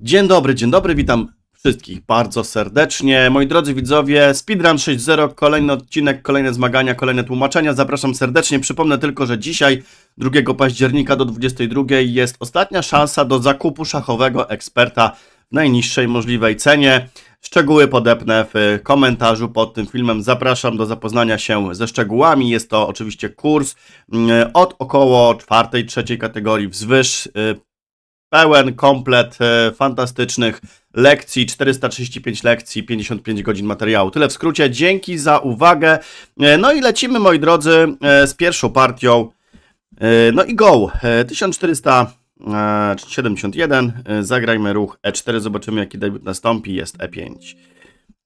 Dzień dobry, dzień dobry, witam wszystkich bardzo serdecznie. Moi drodzy widzowie, Speedrun 6.0, kolejny odcinek, kolejne zmagania, kolejne tłumaczenia. Zapraszam serdecznie. Przypomnę tylko, że dzisiaj, 2 października do 22 jest ostatnia szansa do zakupu szachowego eksperta w najniższej możliwej cenie. Szczegóły podepnę w komentarzu pod tym filmem. Zapraszam do zapoznania się ze szczegółami. Jest to oczywiście kurs mm, od około czwartej, trzeciej kategorii wzwyż y, pełen komplet e, fantastycznych lekcji, 435 lekcji, 55 godzin materiału. Tyle w skrócie. Dzięki za uwagę. E, no i lecimy, moi drodzy, e, z pierwszą partią. No i go. 1471. Zagrajmy ruch E4. Zobaczymy, jaki debiut nastąpi. Jest E5.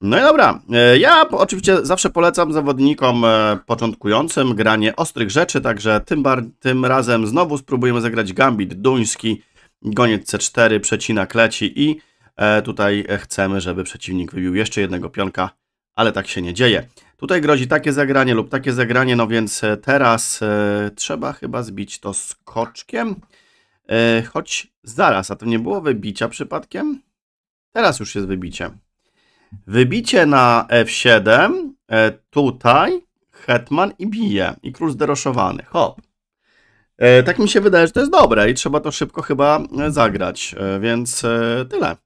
No i dobra, ja oczywiście zawsze polecam zawodnikom początkującym granie ostrych rzeczy, także tym, tym razem znowu spróbujemy zagrać gambit duński goniec C4, przecina kleci i e, tutaj chcemy, żeby przeciwnik wybił jeszcze jednego pionka, ale tak się nie dzieje. Tutaj grozi takie zagranie lub takie zagranie, no więc e, teraz e, trzeba chyba zbić to skoczkiem, choć zaraz, a to nie było wybicia przypadkiem? Teraz już jest wybicie. Wybicie na F7, tutaj hetman i bije i król zderoszowany, hop. E, tak mi się wydaje, że to jest dobre i trzeba to szybko chyba e, zagrać, e, więc tyle.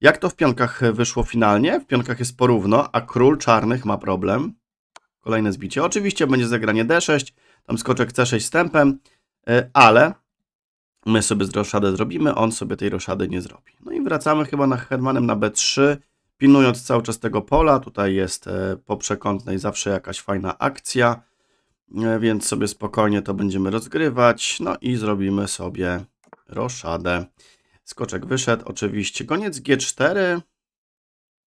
Jak to w pionkach wyszło finalnie? W pionkach jest porówno, a król czarnych ma problem. Kolejne zbicie. Oczywiście będzie zagranie D6, tam skoczek C6 z tempem, ale my sobie z roszadę zrobimy, on sobie tej roszady nie zrobi. No i wracamy chyba na Hermanem na B3, pilnując cały czas tego pola. Tutaj jest po przekątnej zawsze jakaś fajna akcja. E, więc sobie spokojnie to będziemy rozgrywać. No i zrobimy sobie roszadę. Skoczek wyszedł, oczywiście. Goniec G4.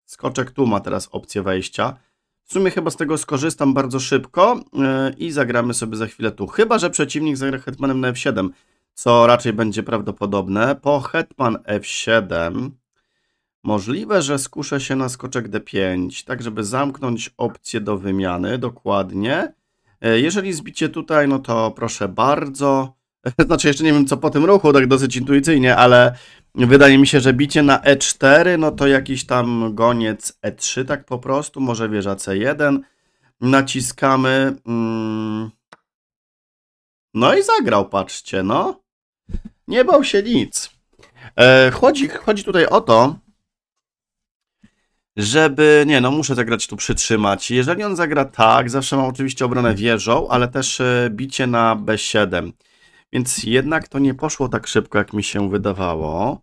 Skoczek tu ma teraz opcję wejścia. W sumie chyba z tego skorzystam bardzo szybko e, i zagramy sobie za chwilę tu. Chyba, że przeciwnik zagra hetmanem na F7, co raczej będzie prawdopodobne. Po hetman F7 możliwe, że skuszę się na skoczek D5, tak żeby zamknąć opcję do wymiany dokładnie. E, jeżeli zbicie tutaj, no to proszę bardzo. Znaczy, jeszcze nie wiem co po tym ruchu, tak dosyć intuicyjnie, ale wydaje mi się, że bicie na E4, no to jakiś tam goniec E3 tak po prostu, może wieża C1. Naciskamy. Mm. No i zagrał, patrzcie, no. Nie bał się nic. E, chodzi, chodzi tutaj o to, żeby, nie no, muszę zagrać tu przytrzymać. Jeżeli on zagra tak, zawsze mam oczywiście obronę mhm. wieżą, ale też e, bicie na B7. Więc jednak to nie poszło tak szybko, jak mi się wydawało.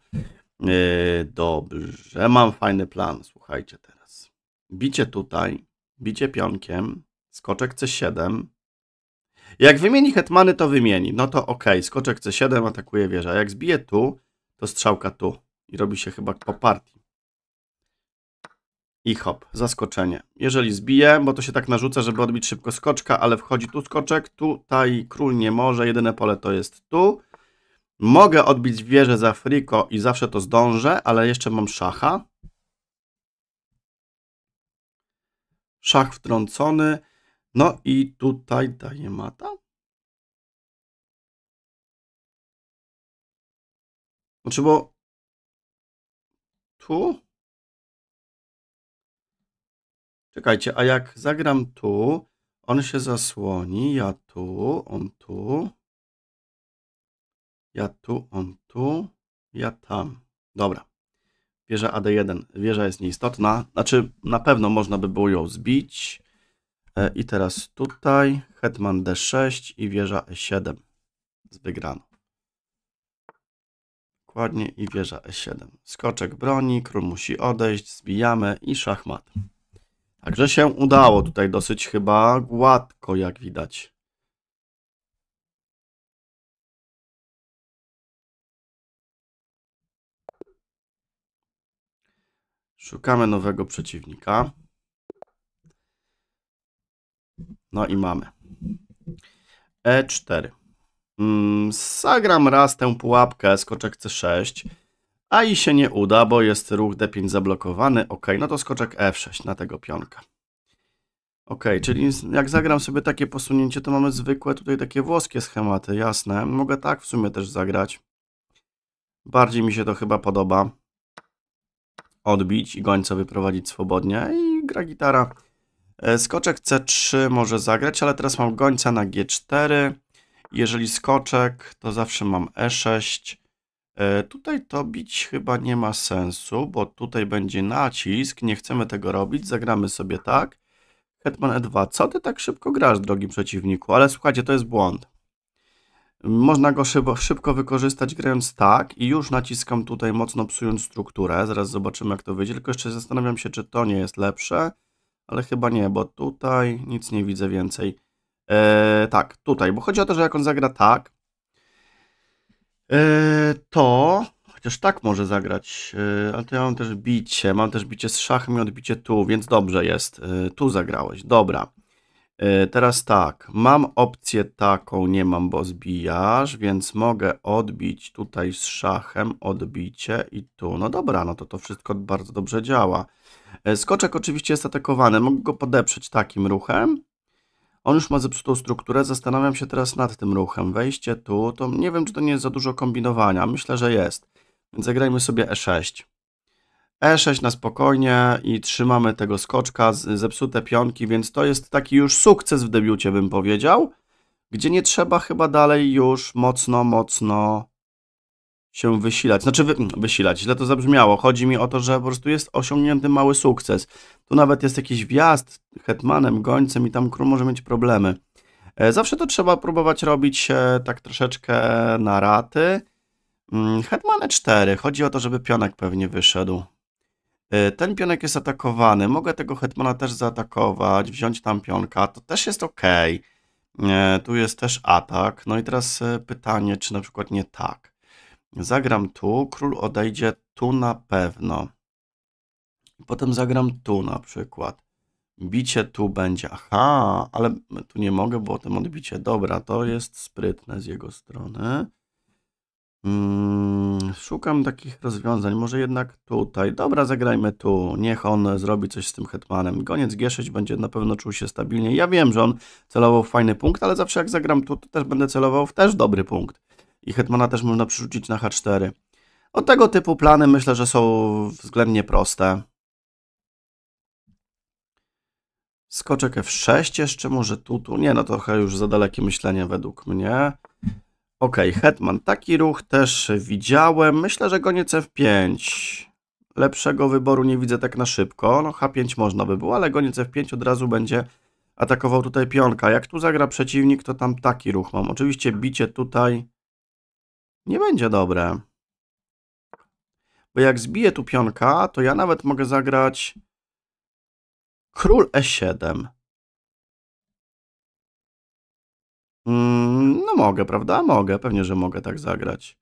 E, dobrze, mam fajny plan, słuchajcie teraz. Bicie tutaj, bicie pionkiem, skoczek C7. Jak wymieni hetmany, to wymieni. No to ok, skoczek C7 atakuje wieża. Jak zbije tu, to strzałka tu. I robi się chyba po partii i hop, zaskoczenie. Jeżeli zbije, bo to się tak narzuca, żeby odbić szybko skoczka, ale wchodzi tu skoczek, tutaj król nie może, jedyne pole to jest tu. Mogę odbić wieżę za friko i zawsze to zdążę, ale jeszcze mam szacha. Szach wtrącony. No i tutaj daje mata. Znaczy, bo tu Czekajcie, a jak zagram tu, on się zasłoni, ja tu, on tu, ja tu, on tu, ja tam. Dobra. Wieża AD1. Wieża jest nieistotna. Znaczy, na pewno można by było ją zbić. E, I teraz tutaj Hetman D6 i wieża E7 z wygraną. Dokładnie i wieża E7. Skoczek broni, król musi odejść, zbijamy i szachmat. Także się udało tutaj dosyć chyba gładko, jak widać. Szukamy nowego przeciwnika. No i mamy. E4. Mm, zagram raz tę pułapkę, skoczek C6. A i się nie uda, bo jest ruch D5 zablokowany. Ok, no to skoczek F6 na tego pionka. Ok, czyli jak zagram sobie takie posunięcie, to mamy zwykłe tutaj takie włoskie schematy, jasne. Mogę tak w sumie też zagrać. Bardziej mi się to chyba podoba. Odbić i gońca wyprowadzić swobodnie i gra gitara. E, skoczek C3 może zagrać, ale teraz mam gońca na G4. Jeżeli skoczek, to zawsze mam E6. E, tutaj to bić chyba nie ma sensu, bo tutaj będzie nacisk, nie chcemy tego robić, zagramy sobie tak. Hetman E2, co ty tak szybko grasz, drogi przeciwniku? Ale słuchajcie, to jest błąd. Można go szybko, wykorzystać grając tak i już naciskam tutaj mocno psując strukturę. Zaraz zobaczymy jak to wyjdzie, tylko jeszcze zastanawiam się czy to nie jest lepsze, ale chyba nie, bo tutaj nic nie widzę więcej. Eee, tak, tutaj, bo chodzi o to, że jak on zagra tak, E, to chociaż tak może zagrać, e, ale to ja mam też bicie, mam też bicie z szachem i odbicie tu, więc dobrze jest, e, tu zagrałeś, dobra. Teraz tak, mam opcję taką, nie mam, bo zbijasz, więc mogę odbić tutaj z szachem, odbicie i tu. No dobra, no to to wszystko bardzo dobrze działa. Skoczek oczywiście jest atakowany, mogę go podeprzeć takim ruchem, on już ma zepsutą strukturę, zastanawiam się teraz nad tym ruchem. Wejście tu, to nie wiem, czy to nie jest za dużo kombinowania. Myślę, że jest. Więc zagrajmy sobie E6. E6 na spokojnie i trzymamy tego skoczka, zepsute pionki, więc to jest taki już sukces w debiucie, bym powiedział, gdzie nie trzeba chyba dalej już mocno, mocno się wysilać. Znaczy, wy, wysilać, źle to zabrzmiało. Chodzi mi o to, że po prostu jest osiągnięty mały sukces. Tu nawet jest jakiś wjazd hetmanem, gońcem i tam król może mieć problemy. E, zawsze to trzeba próbować robić e, tak troszeczkę na raty. Mm, Hetman e4. Chodzi o to, żeby pionek pewnie wyszedł. E, ten pionek jest atakowany. Mogę tego hetmana też zaatakować, wziąć tam pionka. To też jest ok. Tu jest też atak. No i teraz pytanie, czy na przykład nie tak. Zagram tu, król odejdzie tu na pewno. Potem zagram tu na przykład. Bicie tu będzie. Aha, ale tu nie mogę, bo o tym odbicie. Dobra, to jest sprytne z jego strony. Hmm, szukam takich rozwiązań. Może jednak tutaj. Dobra, zagrajmy tu. Niech on zrobi coś z tym hetmanem. Goniec G6 będzie na pewno czuł się stabilnie. Ja wiem, że on celował w fajny punkt, ale zawsze jak zagram tu, to też będę celował w też dobry punkt i hetmana też można przerzucić na h4. O tego typu plany myślę, że są względnie proste. Skoczek f6 jeszcze może tu, tu. Nie, no trochę już za dalekie myślenie według mnie. Ok, hetman. Taki ruch też widziałem. Myślę, że goniec f5. Lepszego wyboru nie widzę tak na szybko. No h5 można by było, ale goniec f5 od razu będzie atakował tutaj pionka. Jak tu zagra przeciwnik, to tam taki ruch mam. Oczywiście bicie tutaj nie będzie dobre. Bo jak zbiję tu pionka, to ja nawet mogę zagrać król e7. Mm, no mogę, prawda? Mogę, pewnie, że mogę tak zagrać.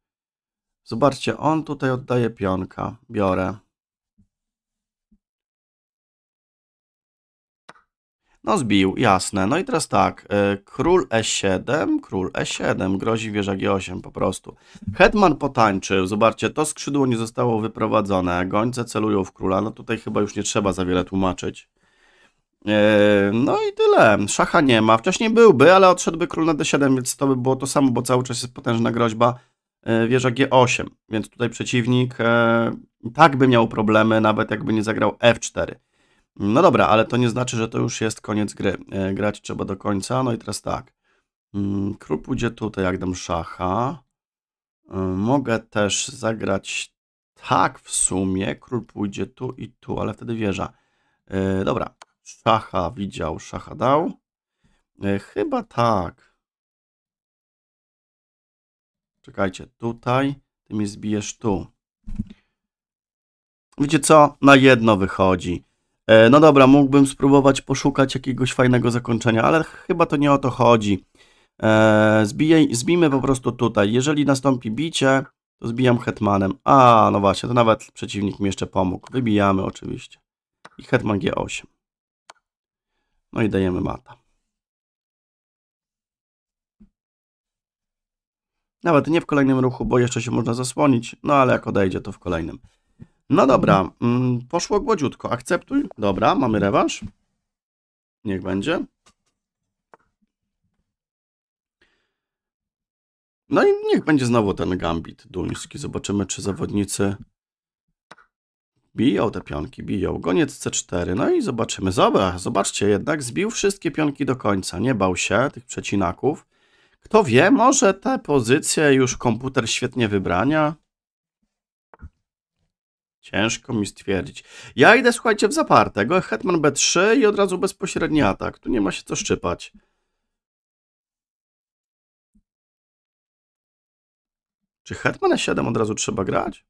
Zobaczcie, on tutaj oddaje pionka. Biorę. No zbił, jasne. No i teraz tak, e, król e7, król e7, grozi wieża g8 po prostu. Hetman potańczył, zobaczcie, to skrzydło nie zostało wyprowadzone, gońce celują w króla, no tutaj chyba już nie trzeba za wiele tłumaczyć. E, no i tyle, szacha nie ma, wcześniej byłby, ale odszedłby król na d7, więc to by było to samo, bo cały czas jest potężna groźba e, wieża g8, więc tutaj przeciwnik tak by miał problemy, nawet jakby nie zagrał f4. No dobra, ale to nie znaczy, że to już jest koniec gry. E, grać trzeba do końca. No i teraz tak. Mm, Król pójdzie tutaj, jak dam szacha. E, mogę też zagrać tak w sumie. Król pójdzie tu i tu, ale wtedy wieża. E, dobra. Szacha widział, szacha dał. Chyba tak. Czekajcie, tutaj. Ty mnie zbijesz tu. Wiecie co? Na jedno wychodzi. E, no dobra, mógłbym spróbować poszukać jakiegoś fajnego zakończenia, ale chyba to nie o to chodzi. E, zbijaj, zbijmy po prostu tutaj. Jeżeli nastąpi bicie, to zbijam hetmanem. A, no właśnie, to nawet przeciwnik mi jeszcze pomógł. Wybijamy oczywiście. I hetman G8. No i dajemy mata. Nawet nie w kolejnym ruchu, bo jeszcze się można zasłonić, no ale jak odejdzie, to w kolejnym. No dobra, mm, poszło gładziutko. Akceptuj. Dobra, mamy rewanż. Niech będzie. No i niech będzie znowu ten gambit duński. Zobaczymy, czy zawodnicy biją te pionki, biją. Goniec C4. No i zobaczymy. Zobra, zobaczcie, jednak zbił wszystkie pionki do końca. Nie bał się tych przecinaków. Kto wie, może te pozycje już komputer świetnie wybrania Ciężko mi stwierdzić. Ja idę, słuchajcie, w zapartego. Hetman B3 i od razu bezpośredni atak. Tu nie ma się co szczypać. Czy Hetman E7 od razu trzeba grać?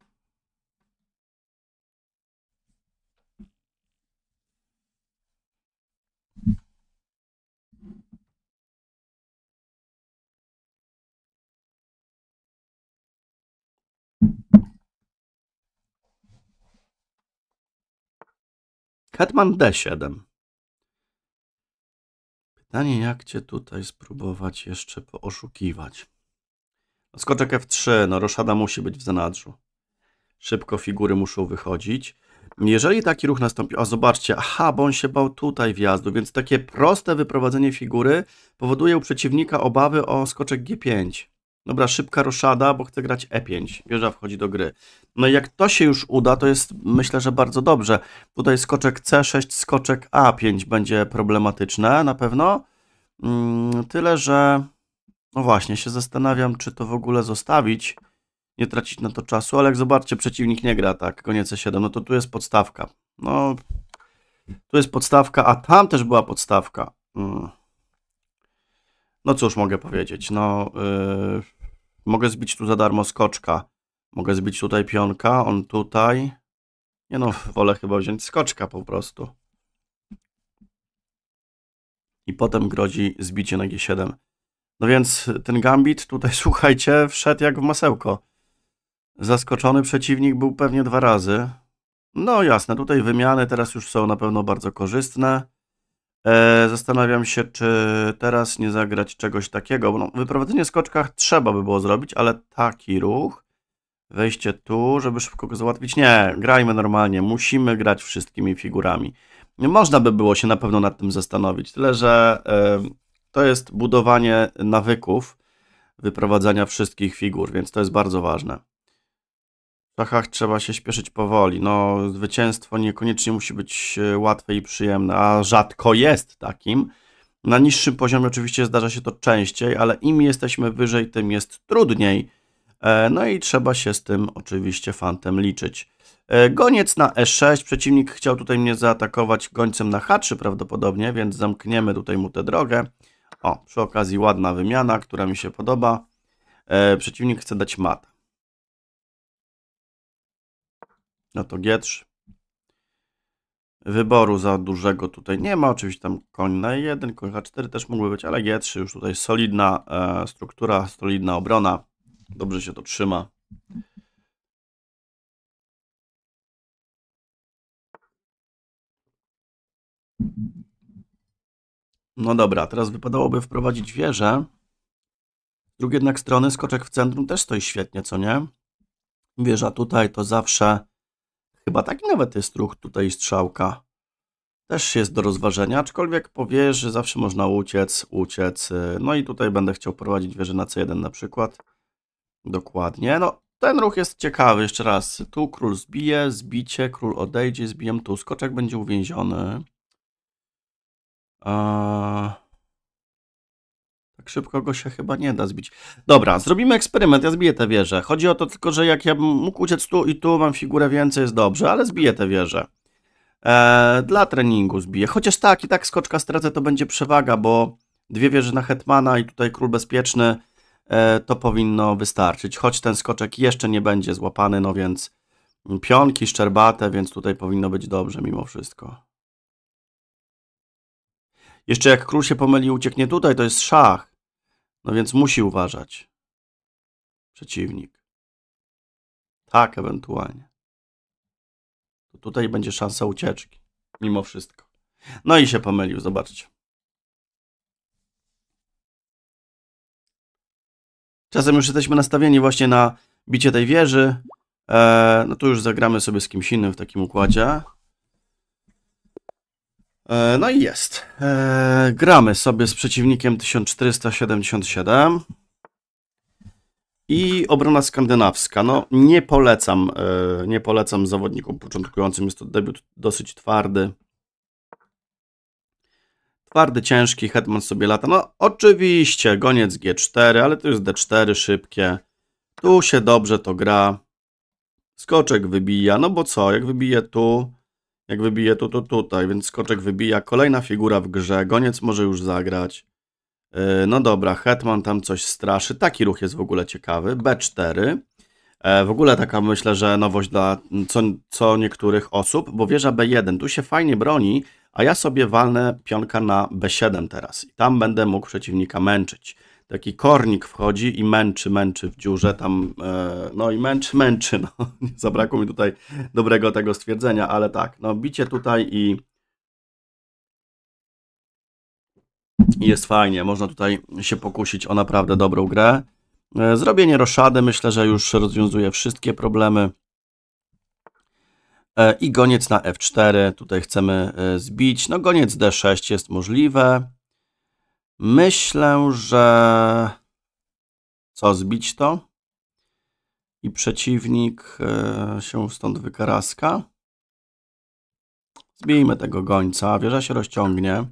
Hetman D7. Pytanie, jak cię tutaj spróbować jeszcze pooszukiwać? No, skoczek F3, no roszada musi być w zanadrzu. Szybko figury muszą wychodzić. Jeżeli taki ruch nastąpi, a zobaczcie, aha, bo on się bał tutaj wjazdu, więc takie proste wyprowadzenie figury powoduje u przeciwnika obawy o skoczek G5. Dobra, szybka roszada, bo chcę grać E5. Wieża wchodzi do gry. No i jak to się już uda, to jest myślę, że bardzo dobrze. Tutaj skoczek C6, skoczek A5 będzie problematyczne na pewno. Mm, tyle, że no właśnie, się zastanawiam, czy to w ogóle zostawić, nie tracić na to czasu, ale jak zobaczcie, przeciwnik nie gra tak, koniec C7, e no to tu jest podstawka. No, tu jest podstawka, a tam też była podstawka. Mm. No cóż mogę powiedzieć, no... Yy... Mogę zbić tu za darmo skoczka. Mogę zbić tutaj pionka, on tutaj. Nie no, wolę chyba wziąć skoczka po prostu. I potem grozi zbicie na G7. No więc ten gambit tutaj, słuchajcie, wszedł jak w masełko. Zaskoczony przeciwnik był pewnie dwa razy. No jasne, tutaj wymiany teraz już są na pewno bardzo korzystne. E, zastanawiam się, czy teraz nie zagrać czegoś takiego. No, wyprowadzenie skoczka trzeba by było zrobić, ale taki ruch. Wejście tu, żeby szybko go załatwić. Nie, grajmy normalnie. Musimy grać wszystkimi figurami. Można by było się na pewno nad tym zastanowić. Tyle, że e, to jest budowanie nawyków wyprowadzania wszystkich figur, więc to jest bardzo ważne szachach trzeba się śpieszyć powoli. No, zwycięstwo niekoniecznie musi być e, łatwe i przyjemne, a rzadko jest takim. Na niższym poziomie oczywiście zdarza się to częściej, ale im jesteśmy wyżej, tym jest trudniej. E, no i trzeba się z tym oczywiście fantem liczyć. E, goniec na e6, przeciwnik chciał tutaj mnie zaatakować gońcem na h3 prawdopodobnie, więc zamkniemy tutaj mu tę drogę. O, przy okazji ładna wymiana, która mi się podoba. Przeciwnik chce dać mat. No to G3. Wyboru za dużego tutaj nie ma. Oczywiście tam koń na 1, koń H4 też mógłby być, ale G3 już tutaj solidna e, struktura, solidna obrona. Dobrze się to trzyma. No dobra, teraz wypadałoby wprowadzić wieżę. Z drugiej jednak strony skoczek w centrum też stoi świetnie, co nie? Wieża tutaj to zawsze Chyba taki nawet jest ruch tutaj strzałka. Też jest do rozważenia, aczkolwiek po wieży zawsze można uciec, uciec. Y, no i tutaj będę chciał prowadzić wieżę na C1 na przykład. Dokładnie. No, ten ruch jest ciekawy. Jeszcze raz. Tu król zbije, zbicie, król odejdzie, zbijem tu. Skoczek będzie uwięziony. Eee szybko go się chyba nie da zbić. Dobra, zrobimy eksperyment, ja zbiję tę wieżę. Chodzi o to tylko, że jak ja bym mógł uciec tu i tu, mam figurę więcej, jest dobrze, ale zbiję tę wieżę. Eee, dla treningu zbiję. Chociaż tak, i tak skoczka stracę, to będzie przewaga, bo dwie wieże na Hetmana i tutaj Król Bezpieczny, e, to powinno wystarczyć. Choć ten skoczek jeszcze nie będzie złapany, no więc pionki, szczerbate, więc tutaj powinno być dobrze mimo wszystko. Jeszcze jak król się pomyli ucieknie tutaj, to jest szach. No więc musi uważać przeciwnik. Tak, ewentualnie. To tutaj będzie szansa ucieczki, mimo wszystko. No i się pomylił, zobaczcie. Czasem już jesteśmy nastawieni właśnie na bicie tej wieży. Eee, no tu już zagramy sobie z kimś innym w takim układzie. E, no i jest. E, gramy sobie z przeciwnikiem 1477 i obrona skandynawska. No nie polecam, e, nie polecam zawodnikom początkującym. Jest to debiut dosyć twardy. Twardy, ciężki, Hetman sobie lata. No oczywiście, goniec G4, ale to jest D4 szybkie. Tu się dobrze to gra. Skoczek wybija, no bo co, jak wybije tu, jak wybije tu, tu, tutaj, więc skoczek wybija. Kolejna figura w grze, goniec może już zagrać. E, no dobra, hetman tam coś straszy. Taki ruch jest w ogóle ciekawy. B4. E, w ogóle taka myślę, że nowość dla mm, co, co niektórych osób, bo wieża B1 tu się fajnie broni, a ja sobie walnę pionka na B7 teraz i tam będę mógł przeciwnika męczyć taki kornik wchodzi i męczy, męczy w dziurze tam, e, no i męczy, męczy, no. Zabrakło mi tutaj dobrego tego stwierdzenia, ale tak, no bicie tutaj i jest fajnie, można tutaj się pokusić o naprawdę dobrą grę. E, zrobienie roszady myślę, że już rozwiązuje wszystkie problemy. E, I goniec na F4, tutaj chcemy zbić. No goniec D6 jest możliwe. Myślę, że co zbić to i przeciwnik e, się stąd wykaraska. Zbijmy tego gońca, wieża się rozciągnie.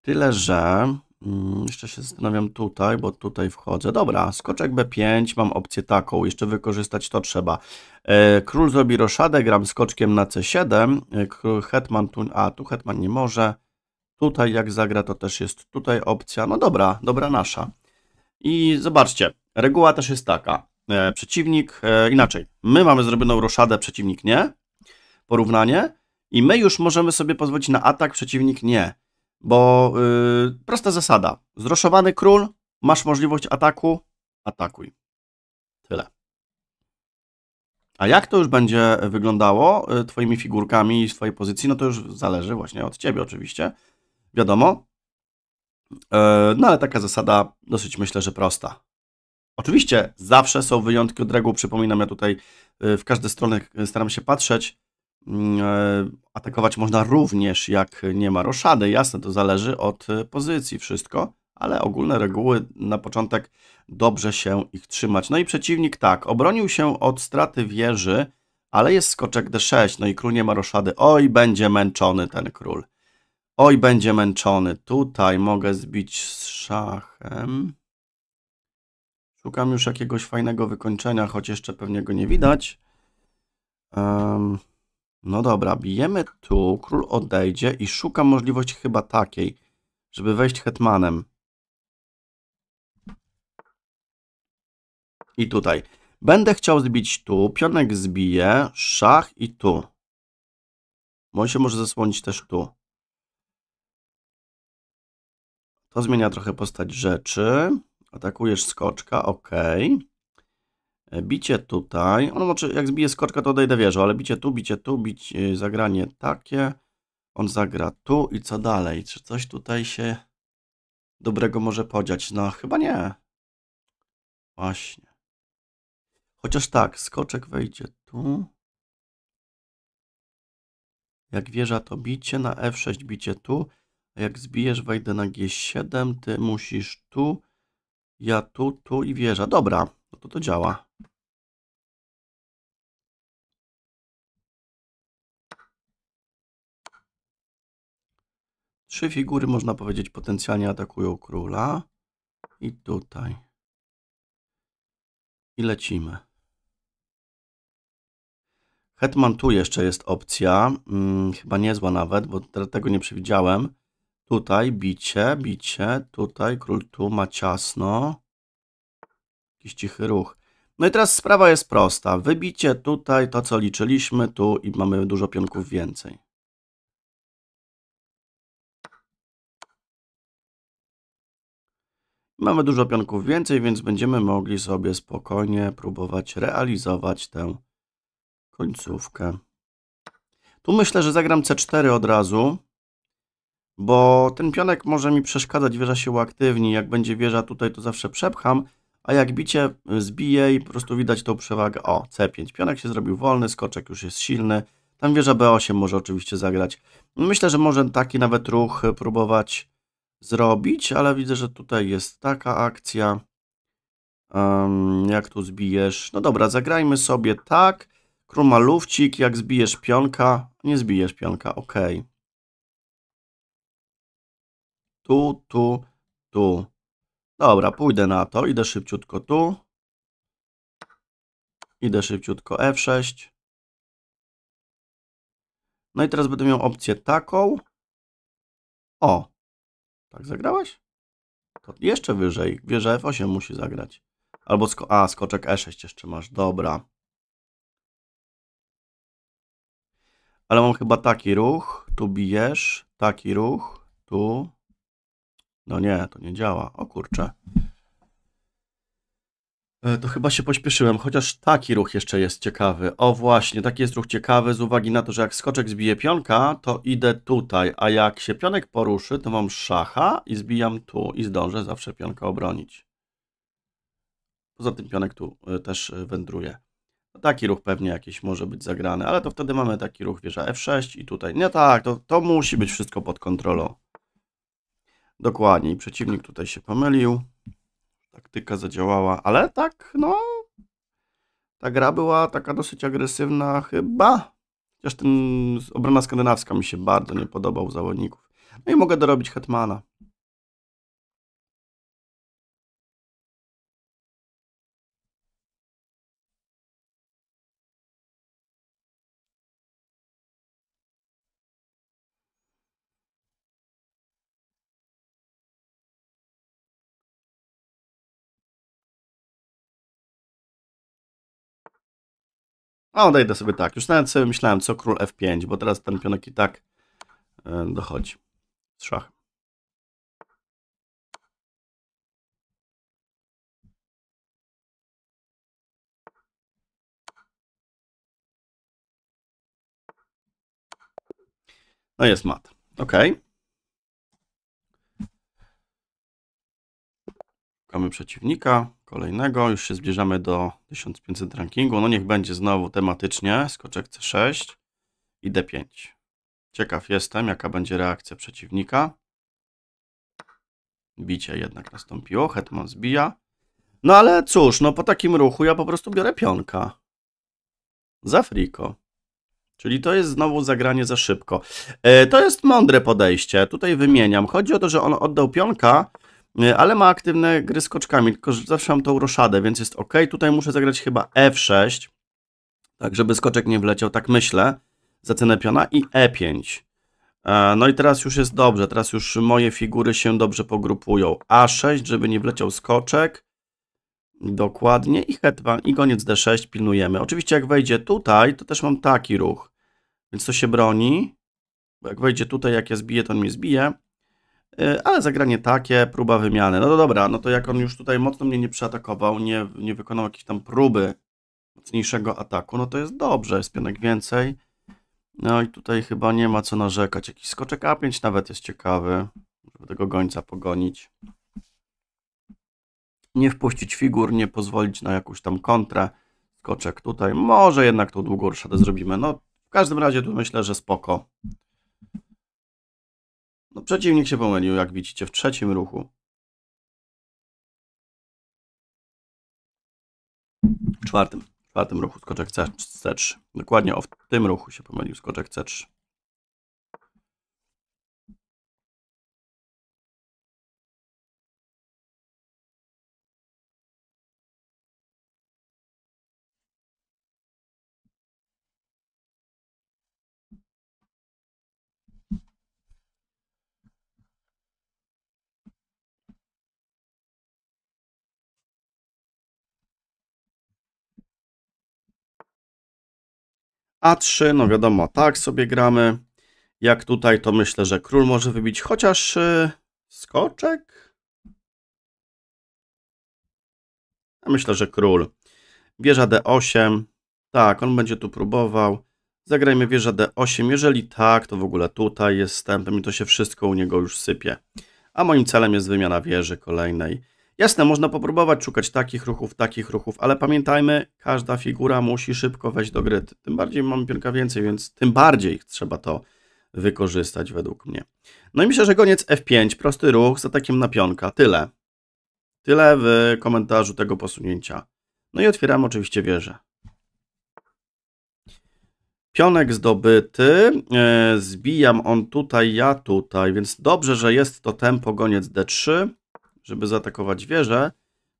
Tyle, że mm, jeszcze się zastanawiam tutaj, bo tutaj wchodzę. Dobra, skoczek B5, mam opcję taką, jeszcze wykorzystać to trzeba. E, król zrobi roszadę, gram skoczkiem na C7. E, Hetman tu, a tu Hetman nie może. Tutaj jak zagra, to też jest tutaj opcja. No dobra, dobra nasza. I zobaczcie, reguła też jest taka. E, przeciwnik, e, inaczej, my mamy zrobioną roszadę, przeciwnik nie, porównanie, i my już możemy sobie pozwolić na atak, przeciwnik nie, bo y, prosta zasada. Zroszowany król, masz możliwość ataku, atakuj. Tyle. A jak to już będzie wyglądało y, twoimi figurkami i swojej pozycji, no to już zależy właśnie od ciebie oczywiście wiadomo. E, no ale taka zasada dosyć myślę, że prosta. Oczywiście zawsze są wyjątki od reguł, przypominam, ja tutaj e, w każde strony e, staram się patrzeć. Mm, atakować można również jak nie ma roszady, jasne, to zależy od pozycji wszystko, ale ogólne reguły na początek dobrze się ich trzymać. No i przeciwnik tak, obronił się od straty wieży, ale jest skoczek D6, no i król nie ma roszady, oj, będzie męczony ten król. Oj, będzie męczony. Tutaj mogę zbić z szachem. Szukam już jakiegoś fajnego wykończenia, choć jeszcze pewnie go nie widać. Um, no dobra, bijemy tu, król odejdzie i szukam możliwości chyba takiej, żeby wejść hetmanem. I tutaj. Będę chciał zbić tu, pionek zbije, szach i tu. On się może zasłonić też tu. To zmienia trochę postać rzeczy. Atakujesz skoczka, ok. E, bicie tutaj. On no, znaczy, jak zbije skoczka, to odejdę wieżo, ale bicie tu, bicie tu, bicie, y, zagranie takie. On zagra tu i co dalej? Czy coś tutaj się dobrego może podziać? No, chyba nie. Właśnie. Chociaż tak, skoczek wejdzie tu. Jak wieża, to bicie. Na F6 bicie tu. Jak zbijesz, wejdę na G7, ty musisz tu, ja tu, tu i wieża. Dobra, no to to działa. Trzy figury, można powiedzieć, potencjalnie atakują króla. I tutaj. I lecimy. Hetman tu jeszcze jest opcja, hmm, chyba niezła nawet, bo tego nie przewidziałem. Tutaj bicie, bicie, tutaj król tu ma ciasno. Jakiś cichy ruch. No i teraz sprawa jest prosta. Wybicie tutaj to, co liczyliśmy tu i mamy dużo pionków więcej. Mamy dużo pionków więcej, więc będziemy mogli sobie spokojnie próbować realizować tę końcówkę. Tu myślę, że zagram C4 od razu bo ten pionek może mi przeszkadzać, wieża się uaktywni, jak będzie wieża tutaj, to zawsze przepcham, a jak bicie y, zbije i po prostu widać tą przewagę, o, C5, pionek się zrobił wolny, skoczek już jest silny, tam wieża B8 może oczywiście zagrać. Myślę, że może taki nawet ruch y, próbować zrobić, ale widzę, że tutaj jest taka akcja, um, jak tu zbijesz, no dobra, zagrajmy sobie tak, król ma lufcik, jak zbijesz pionka, nie zbijesz pionka, ok tu, tu, tu. Dobra, pójdę na to. Idę szybciutko tu. Idę szybciutko F6. No i teraz będę miał opcję taką. O! Tak zagrałaś, To jeszcze wyżej. Wieża F8 musi zagrać. Albo sko a, skoczek E6 jeszcze masz. Dobra. Ale mam chyba taki ruch. Tu bijesz. Taki ruch. Tu. No nie, to nie działa. O kurczę. E, to chyba się pośpieszyłem, chociaż taki ruch jeszcze jest ciekawy. O właśnie, taki jest ruch ciekawy z uwagi na to, że jak skoczek zbije pionka, to idę tutaj, a jak się pionek poruszy, to mam szacha i zbijam tu i zdążę zawsze pionka obronić. Poza tym pionek tu e, też e, wędruje. No taki ruch pewnie jakiś może być zagrany, ale to wtedy mamy taki ruch wieża F6 i tutaj. Nie tak, to, to musi być wszystko pod kontrolą. Dokładnie, przeciwnik tutaj się pomylił. Taktyka zadziałała, ale tak, no... Ta gra była taka dosyć agresywna chyba. Chociaż ten obrona skandynawska mi się bardzo nie podobał zawodników. No i mogę dorobić Hetmana. A odejdę sobie tak. Już nawet sobie myślałem, co król F5, bo teraz ten pionek i tak e, dochodzi z szachem. No jest mat. Ok. Kamy przeciwnika kolejnego. Już się zbliżamy do 1500 rankingu. No niech będzie znowu tematycznie. Skoczek C6 i D5. Ciekaw jestem, jaka będzie reakcja przeciwnika. Bicie jednak nastąpiło. Hetman zbija. No ale cóż, no po takim ruchu ja po prostu biorę pionka. Za friko. Czyli to jest znowu zagranie za szybko. E, to jest mądre podejście. Tutaj wymieniam. Chodzi o to, że on oddał pionka, E, ale ma aktywne gry z koczkami, tylko że zawsze mam tą roszadę, więc jest ok. Tutaj muszę zagrać chyba F6, e tak żeby skoczek nie wleciał, tak myślę, za cenę piona i E5. E, no i teraz już jest dobrze, teraz już moje figury się dobrze pogrupują. A6, żeby nie wleciał skoczek. Dokładnie. I hetman, i goniec D6 pilnujemy. Oczywiście jak wejdzie tutaj, to też mam taki ruch. Więc to się broni. Bo jak wejdzie tutaj, jak ja zbiję, to on mnie zbije. E, ale zagranie takie, próba wymiany. No dobra, no to jak on już tutaj mocno mnie nie przeatakował, nie, nie wykonał jakiejś tam próby mocniejszego ataku, no to jest dobrze, jest pionek więcej. No i tutaj chyba nie ma co narzekać. Jakiś skoczek A5 nawet jest ciekawy, żeby tego gońca pogonić. Nie wpuścić figur, nie pozwolić na jakąś tam kontrę. Skoczek tutaj, może jednak tą długą ruszadę zrobimy. No w każdym razie tu myślę, że spoko. No przeciwnik się pomylił, jak widzicie, w trzecim ruchu. W czwartym, w czwartym ruchu skoczek C3. Dokładnie o w tym ruchu się pomylił skoczek C3. A3, no wiadomo, tak sobie gramy. Jak tutaj, to myślę, że król może wybić chociaż y, skoczek. Ja myślę, że król. Wieża D8. Tak, on będzie tu próbował. Zagrajmy wieża D8. Jeżeli tak, to w ogóle tutaj jest stępem i to się wszystko u niego już sypie. A moim celem jest wymiana wieży kolejnej. Jasne, można popróbować szukać takich ruchów, takich ruchów, ale pamiętajmy, każda figura musi szybko wejść do gry. Tym bardziej mamy pionka więcej, więc tym bardziej trzeba to wykorzystać według mnie. No i myślę, że koniec F5, prosty ruch z atakiem na pionka. Tyle. Tyle w komentarzu tego posunięcia. No i otwieramy oczywiście wieżę. Pionek zdobyty, e, zbijam on tutaj, ja tutaj, więc dobrze, że jest to tempo goniec D3 żeby zaatakować wieżę,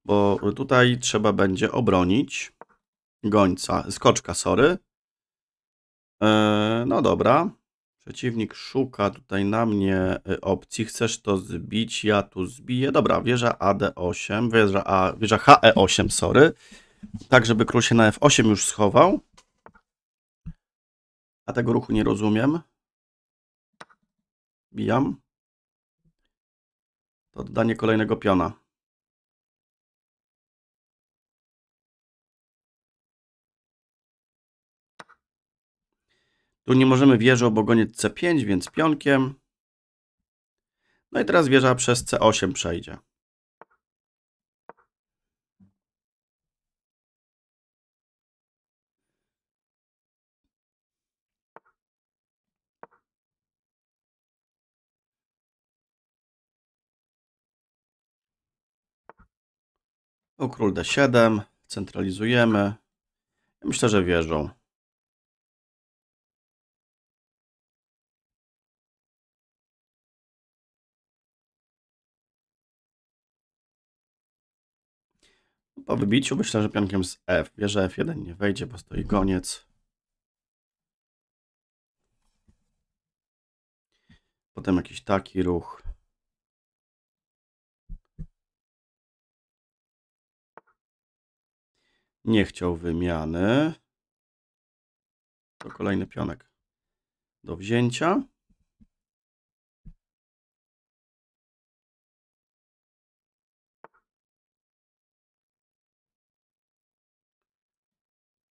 bo tutaj trzeba będzie obronić gońca, skoczka, sorry. E, no dobra. Przeciwnik szuka tutaj na mnie e, opcji. Chcesz to zbić, ja tu zbiję. Dobra, wieża AD8, wieża, A, wieża HE8, sorry. Tak, żeby król się na F8 już schował. A tego ruchu nie rozumiem. Bijam oddanie kolejnego piona. Tu nie możemy wieży obogonić C5, więc pionkiem. No i teraz wieża przez C8 przejdzie. O król d7, centralizujemy. Myślę, że wierzą. No, po wybiciu myślę, że pionkiem z F. Bierze F1 nie wejdzie, bo stoi koniec. Potem jakiś taki ruch. Nie chciał wymiany. To kolejny pionek do wzięcia.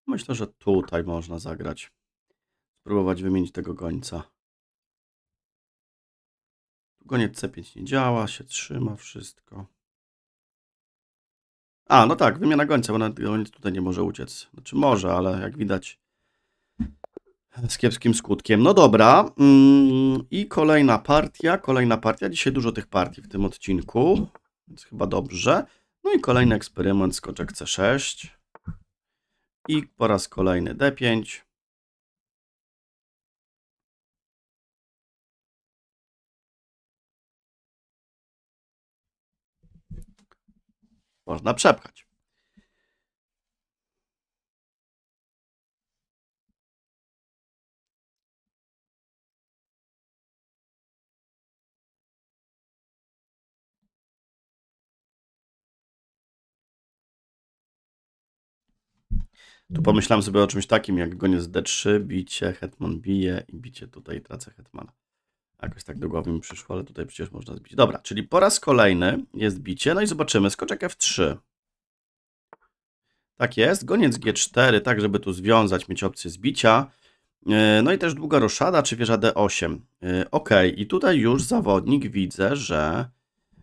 Myślę, że tutaj można zagrać. Spróbować wymienić tego gońca. Goniec C5 nie działa, się trzyma wszystko. A, no tak, wymiana gońca, bo nawet tutaj nie może uciec. Znaczy może, ale jak widać z kiepskim skutkiem. No dobra. Mm, I kolejna partia, kolejna partia. Dzisiaj dużo tych partii w tym odcinku, więc chyba dobrze. No i kolejny eksperyment skoczek C6. I po raz kolejny D5. można przepchać. Tu pomyślałem sobie o czymś takim, jak goniec D3, bicie, hetman bije i bicie tutaj tracę hetmana. Jakoś tak do głowy mi przyszło, ale tutaj przecież można zbić. Dobra, czyli po raz kolejny jest bicie. No i zobaczymy. Skoczek F3. Tak jest. Goniec G4, tak żeby tu związać, mieć opcję zbicia. E, no i też długa roszada, czy wieża D8. E, ok, i tutaj już zawodnik widzę, że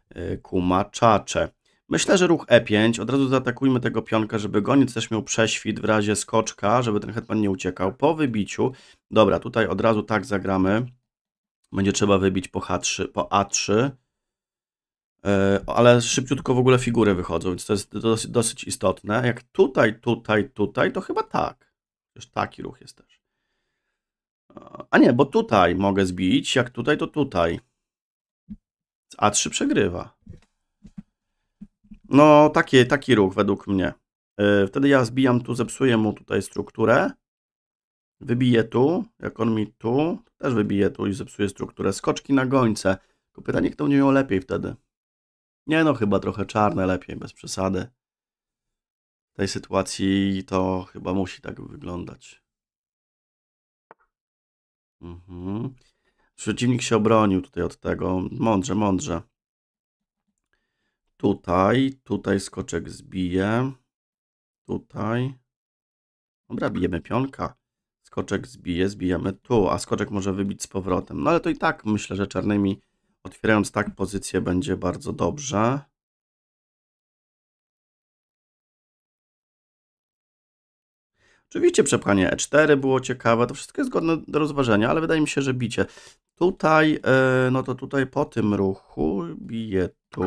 e, kuma czacze. Myślę, że ruch E5. Od razu zaatakujmy tego pionka, żeby goniec też miał prześwit w razie skoczka, żeby ten hetman nie uciekał. Po wybiciu, dobra, tutaj od razu tak zagramy będzie trzeba wybić po, H3, po A3, e, ale szybciutko w ogóle figury wychodzą, więc to jest dosyć, dosyć istotne. Jak tutaj, tutaj, tutaj, to chyba tak. Już taki ruch jest też. A nie, bo tutaj mogę zbić, jak tutaj, to tutaj. A3 przegrywa. No, taki, taki ruch według mnie. E, wtedy ja zbijam tu, zepsuję mu tutaj strukturę. Wybiję tu, jak on mi tu, też wybiję tu i zepsuje strukturę. Skoczki na gońce. Tylko pytanie, kto nie miał lepiej wtedy? Nie no, chyba trochę czarne lepiej, bez przesady. W tej sytuacji to chyba musi tak wyglądać. Mhm. Przeciwnik się obronił tutaj od tego. Mądrze, mądrze. Tutaj, tutaj skoczek zbije. Tutaj. Dobra, bijemy pionka skoczek zbije, zbijamy tu, a skoczek może wybić z powrotem. No ale to i tak myślę, że czarnymi otwierając tak pozycję będzie bardzo dobrze. Oczywiście przepchanie E4 było ciekawe, to wszystko jest godne do rozważenia, ale wydaje mi się, że bicie. Tutaj, e, no to tutaj po tym ruchu biję tu,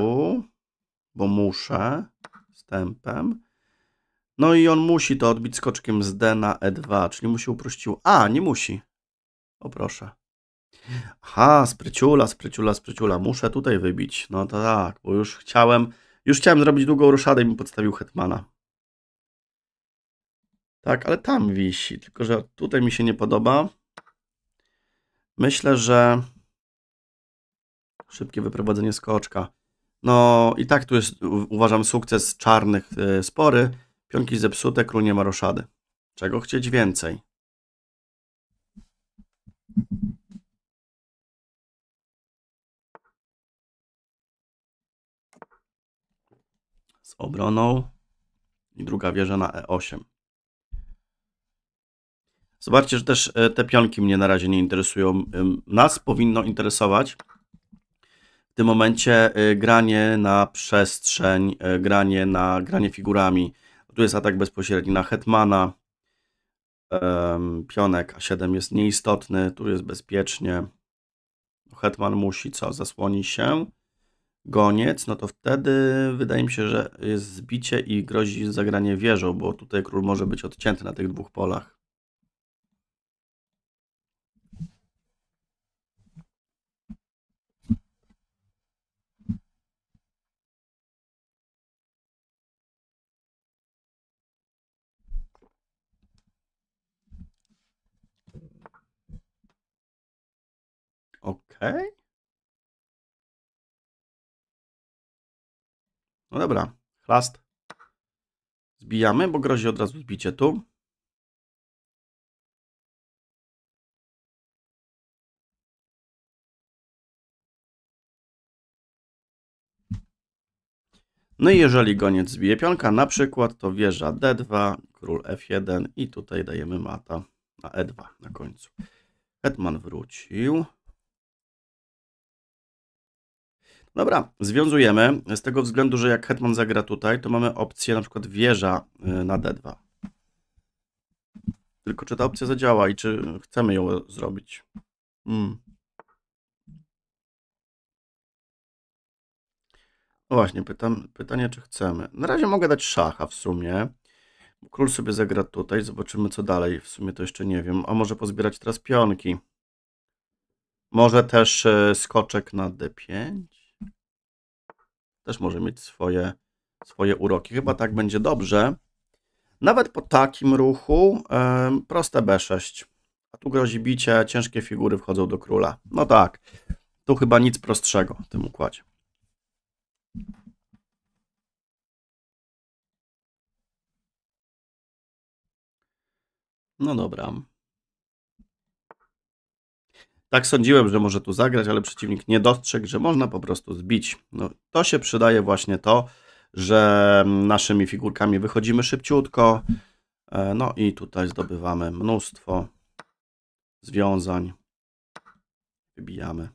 bo muszę, tempem. No i on musi to odbić skoczkiem z D na E2, czyli musi uprościł. A, nie musi. O proszę. Aha, spryciula, spryciula, spryciula. Muszę tutaj wybić. No to tak, bo już chciałem... Już chciałem zrobić długą ruszadę i mi podstawił Hetmana. Tak, ale tam wisi. Tylko, że tutaj mi się nie podoba. Myślę, że... Szybkie wyprowadzenie skoczka. No i tak tu jest, uważam, sukces czarnych y, spory Pionki zepsute, król nie ma roszady. Czego chcieć więcej? Z obroną i druga wieża na E8. Zobaczcie, że też e, te pionki mnie na razie nie interesują. Nas powinno interesować w tym momencie e, granie na przestrzeń, e, granie na granie figurami, tu jest atak bezpośredni na Hetmana. Pionek A7 jest nieistotny, tu jest bezpiecznie. Hetman musi co? Zasłoni się. Goniec, no to wtedy wydaje mi się, że jest zbicie i grozi zagranie wieżą, bo tutaj król może być odcięty na tych dwóch polach. Okay. No dobra, chlast. Zbijamy, bo grozi od razu zbicie tu. No i jeżeli goniec zbije pionka, na przykład, to wieża D2, król F1 i tutaj dajemy mata na E2 na końcu. Hetman wrócił. Dobra, związujemy z tego względu, że jak hetman zagra tutaj, to mamy opcję na przykład wieża y, na d2. Tylko czy ta opcja zadziała i czy chcemy ją zrobić? Hmm. No właśnie, pytam, pytanie, czy chcemy. Na razie mogę dać szacha w sumie. Król sobie zagra tutaj, zobaczymy co dalej. W sumie to jeszcze nie wiem. A może pozbierać teraz pionki. Może też y, skoczek na d5? też może mieć swoje, swoje uroki. Chyba tak mhm. będzie dobrze. Nawet po takim ruchu yy, proste B6. A tu grozi bicie, ciężkie figury wchodzą do króla. No tak, tu chyba nic prostszego w tym układzie. No dobra. Tak sądziłem, że może tu zagrać, ale przeciwnik nie dostrzegł, że można po prostu zbić. No, to się przydaje właśnie to, że naszymi figurkami wychodzimy szybciutko. E, no i tutaj zdobywamy mnóstwo związań. Wybijamy.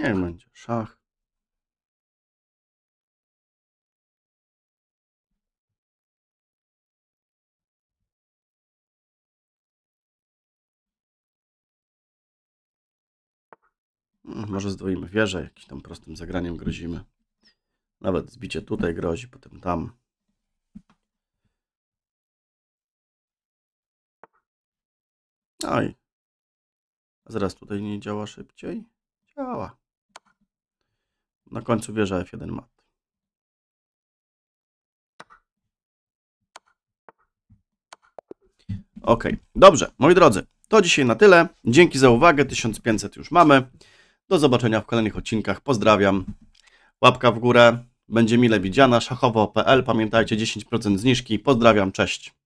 Niech będzie szach. Mm, może zdwoimy wieżę, jakimś tam prostym zagraniem grozimy. Nawet zbicie tutaj grozi, potem tam. Oj. A zaraz tutaj nie działa szybciej? Działa na końcu wieża F1 mat. Ok, dobrze, moi drodzy, to dzisiaj na tyle. Dzięki za uwagę, 1500 już mamy. Do zobaczenia w kolejnych odcinkach, pozdrawiam. Łapka w górę, będzie mile widziana, szachowo.pl, pamiętajcie 10% zniżki, pozdrawiam, cześć.